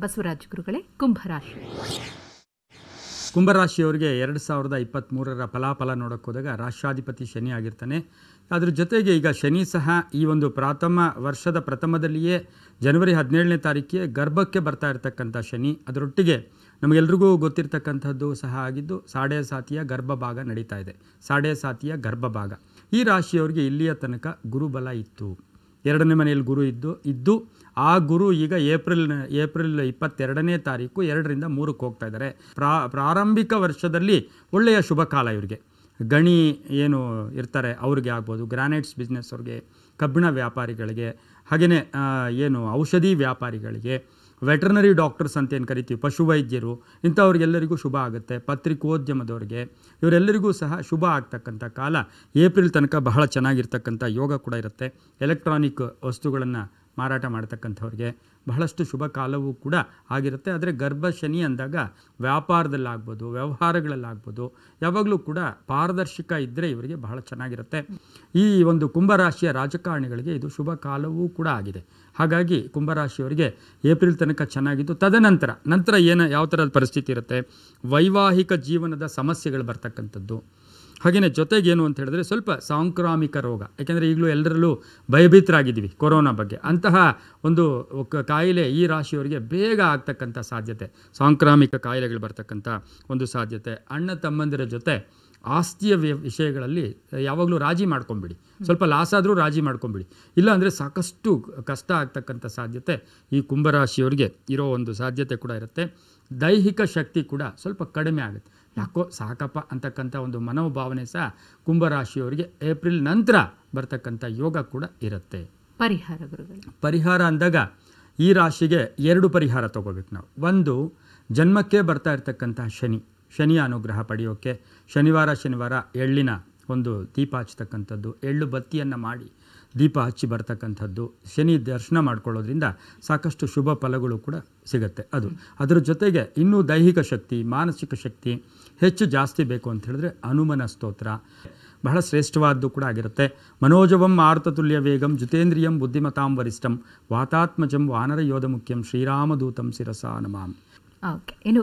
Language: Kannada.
ಬಸವರಾಜ್ ಗುರುಗಳೇ ಕುಂಭರಾಶಿ ಕುಂಭರಾಶಿಯವರಿಗೆ ಎರಡು ಸಾವಿರದ ಇಪ್ಪತ್ತ್ಮೂರರ ಫಲಾಫಲ ನೋಡೋಕ್ಕೋದಾಗ ರಾಷ್ಟ್ರಾಧಿಪತಿ ಶನಿ ಆಗಿರ್ತಾನೆ ಅದರ ಜೊತೆಗೆ ಈಗ ಶನಿ ಸಹ ಈ ಒಂದು ಪ್ರಥಮ ವರ್ಷದ ಪ್ರಥಮದಲ್ಲಿಯೇ ಜನವರಿ ಹದಿನೇಳನೇ ತಾರೀಕಿಗೆ ಗರ್ಭಕ್ಕೆ ಬರ್ತಾ ಇರತಕ್ಕಂಥ ಶನಿ ಅದರೊಟ್ಟಿಗೆ ನಮಗೆಲ್ರಿಗೂ ಗೊತ್ತಿರ್ತಕ್ಕಂಥದ್ದು ಸಹ ಆಗಿದ್ದು ಸಾಡೆ ಸಾತಿಯ ಗರ್ಭಭಾಗ ನಡೀತಾ ಇದೆ ಸಾಡೆ ಸಾತಿಯ ಗರ್ಭಭಾಗ ಈ ರಾಶಿಯವರಿಗೆ ಇಲ್ಲಿಯ ತನಕ ಗುರುಬಲ ಇತ್ತು ಎರಡನೇ ಮನೆಯಲ್ಲಿ ಗುರು ಇದ್ದು ಇದ್ದು ಆ ಗುರು ಈಗ ಏಪ್ರಿಲ್ ಏಪ್ರಿಲ್ ಇಪ್ಪತ್ತೆರಡನೇ ತಾರೀಕು ಎರಡರಿಂದ ಮೂರಕ್ಕೆ ಹೋಗ್ತಾ ಇದ್ದಾರೆ ಪ್ರಾ ಪ್ರಾರಂಭಿಕ ವರ್ಷದಲ್ಲಿ ಒಳ್ಳೆಯ ಶುಭ ಕಾಲ ಇವರಿಗೆ ಗಣಿ ಏನು ಇರ್ತಾರೆ ಅವ್ರಿಗೆ ಆಗ್ಬೋದು ಗ್ರಾನೈಟ್ಸ್ ಬಿಸ್ನೆಸ್ ಅವ್ರಿಗೆ ಕಬ್ಬಿಣ ವ್ಯಾಪಾರಿಗಳಿಗೆ ಹಾಗೆಯೇ ಏನು ಔಷಧಿ ವ್ಯಾಪಾರಿಗಳಿಗೆ ವೆಟರ್ನರಿ ಡಾಕ್ಟರ್ಸ್ ಅಂತ ಏನು ಕರಿತೀವಿ ಪಶುವೈದ್ಯರು ಇಂಥವ್ರಿಗೆಲ್ಲರಿಗೂ ಶುಭ ಆಗುತ್ತೆ ಪತ್ರಿಕೋದ್ಯಮದವ್ರಿಗೆ ಇವರೆಲ್ಲರಿಗೂ ಸಹ ಶುಭ ಆಗ್ತಕ್ಕಂಥ ಕಾಲ ಏಪ್ರಿಲ್ ತನಕ ಬಹಳ ಚೆನ್ನಾಗಿರ್ತಕ್ಕಂಥ ಯೋಗ ಕೂಡ ಇರುತ್ತೆ ಎಲೆಕ್ಟ್ರಾನಿಕ್ ವಸ್ತುಗಳನ್ನು ಮಾರಾಟ ಮಾಡ್ತಕ್ಕಂಥವ್ರಿಗೆ ಬಹಳಷ್ಟು ಶುಭ ಕಾಲವೂ ಕೂಡ ಆಗಿರುತ್ತೆ ಆದರೆ ಗರ್ಭ ಶನಿ ಅಂದಾಗ ವ್ಯಾಪಾರದಲ್ಲಾಗ್ಬೋದು ವ್ಯವಹಾರಗಳಲ್ಲಾಗ್ಬೋದು ಯಾವಾಗಲೂ ಕೂಡ ಪಾರದರ್ಶಕ ಇದ್ದರೆ ಇವರಿಗೆ ಬಹಳ ಚೆನ್ನಾಗಿರುತ್ತೆ ಈ ಒಂದು ಕುಂಭರಾಶಿಯ ರಾಜಕಾರಣಿಗಳಿಗೆ ಇದು ಶುಭ ಕಾಲವೂ ಕೂಡ ಆಗಿದೆ ಹಾಗಾಗಿ ಕುಂಭರಾಶಿಯವರಿಗೆ ಏಪ್ರಿಲ್ ತನಕ ಚೆನ್ನಾಗಿದ್ದು ತದನಂತರ ನಂತರ ಏನು ಯಾವ ಥರದ ಪರಿಸ್ಥಿತಿ ಇರುತ್ತೆ ವೈವಾಹಿಕ ಜೀವನದ ಸಮಸ್ಯೆಗಳು ಬರ್ತಕ್ಕಂಥದ್ದು ಹಾಗೆಯೇ ಜೊತೆಗೇನು ಅಂತ ಹೇಳಿದ್ರೆ ಸ್ವಲ್ಪ ಸಾಂಕ್ರಾಮಿಕ ರೋಗ ಯಾಕೆಂದರೆ ಈಗಲೂ ಎಲ್ಲರಲ್ಲೂ ಭಯಭೀತರಾಗಿದ್ದೀವಿ ಕೊರೋನಾ ಬಗ್ಗೆ ಅಂತಹ ಒಂದು ಕಾಯಿಲೆ ಈ ರಾಶಿಯವರಿಗೆ ಬೇಗ ಆಗ್ತಕ್ಕಂಥ ಸಾಧ್ಯತೆ ಸಾಂಕ್ರಾಮಿಕ ಕಾಯಿಲೆಗಳು ಬರ್ತಕ್ಕಂಥ ಒಂದು ಸಾಧ್ಯತೆ ಅಣ್ಣ ತಮ್ಮಂದಿರ ಜೊತೆ ಆಸ್ತಿಯ ವಿಷಯಗಳಲ್ಲಿ ಯಾವಾಗಲೂ ರಾಜಿ ಮಾಡ್ಕೊಂಬಿಡಿ ಸ್ವಲ್ಪ ಲಾಸ್ ಆದರೂ ರಾಜಿ ಮಾಡ್ಕೊಂಬಿಡಿ ಇಲ್ಲಾಂದರೆ ಸಾಕಷ್ಟು ಕಷ್ಟ ಆಗ್ತಕ್ಕಂಥ ಸಾಧ್ಯತೆ ಈ ಕುಂಭರಾಶಿಯವರಿಗೆ ಇರೋ ಒಂದು ಸಾಧ್ಯತೆ ಕೂಡ ಇರುತ್ತೆ ದೈಹಿಕ ಶಕ್ತಿ ಕೂಡ ಸ್ವಲ್ಪ ಕಡಿಮೆ ಆಗುತ್ತೆ ಯಾಕೋ ಸಾಕಪ್ಪ ಅಂತಕ್ಕಂಥ ಒಂದು ಮನೋಭಾವನೆ ಸಹ ಕುಂಭರಾಶಿಯವರಿಗೆ ಏಪ್ರಿಲ್ ನಂತರ ಬರ್ತಕ್ಕಂಥ ಯೋಗ ಕೂಡ ಇರುತ್ತೆ ಪರಿಹಾರ ಪರಿಹಾರ ಅಂದಾಗ ಈ ರಾಶಿಗೆ ಎರಡು ಪರಿಹಾರ ತಗೋಬೇಕು ನಾವು ಒಂದು ಜನ್ಮಕ್ಕೆ ಬರ್ತಾ ಇರ್ತಕ್ಕಂಥ ಶನಿ ಶನಿಯ ಅನುಗ್ರಹ ಪಡೆಯೋಕ್ಕೆ ಶನಿವಾರ ಶನಿವಾರ ಎಳ್ಳಿನ ಒಂದು ದೀಪ ಹಚ್ಚತಕ್ಕಂಥದ್ದು ಎಳ್ಳು ಬತ್ತಿಯನ್ನು ಮಾಡಿ ದೀಪ ಹಚ್ಚಿ ಬರ್ತಕ್ಕಂಥದ್ದು ಶನಿ ದರ್ಶನ ಮಾಡ್ಕೊಳ್ಳೋದ್ರಿಂದ ಸಾಕಷ್ಟು ಶುಭ ಫಲಗಳು ಕೂಡ ಸಿಗುತ್ತೆ ಅದು ಅದರ ಜೊತೆಗೆ ಇನ್ನೂ ದೈಹಿಕ ಶಕ್ತಿ ಮಾನಸಿಕ ಶಕ್ತಿ ಹೆಚ್ಚು ಜಾಸ್ತಿ ಬೇಕು ಅಂತ ಹೇಳಿದ್ರೆ ಹನುಮನ ಸ್ತೋತ್ರ ಬಹಳ ಶ್ರೇಷ್ಠವಾದ್ದು ಕೂಡ ಆಗಿರುತ್ತೆ ಮನೋಜವಂ ಆರ್ತತುಲ್ಯ ವೇಗಂ ಜಿತೇಂದ್ರಿಯಂ ಬುದ್ಧಿಮತಾಂ ವರಿಷ್ಠಂ ವಾತಾತ್ಮಜಂ ವಾನರ ಯೋಧ ಮುಖ್ಯಂ ಶ್ರೀರಾಮದೂತಂ ಶಿರಸಾ ಓಕೆ ಇನ್ನು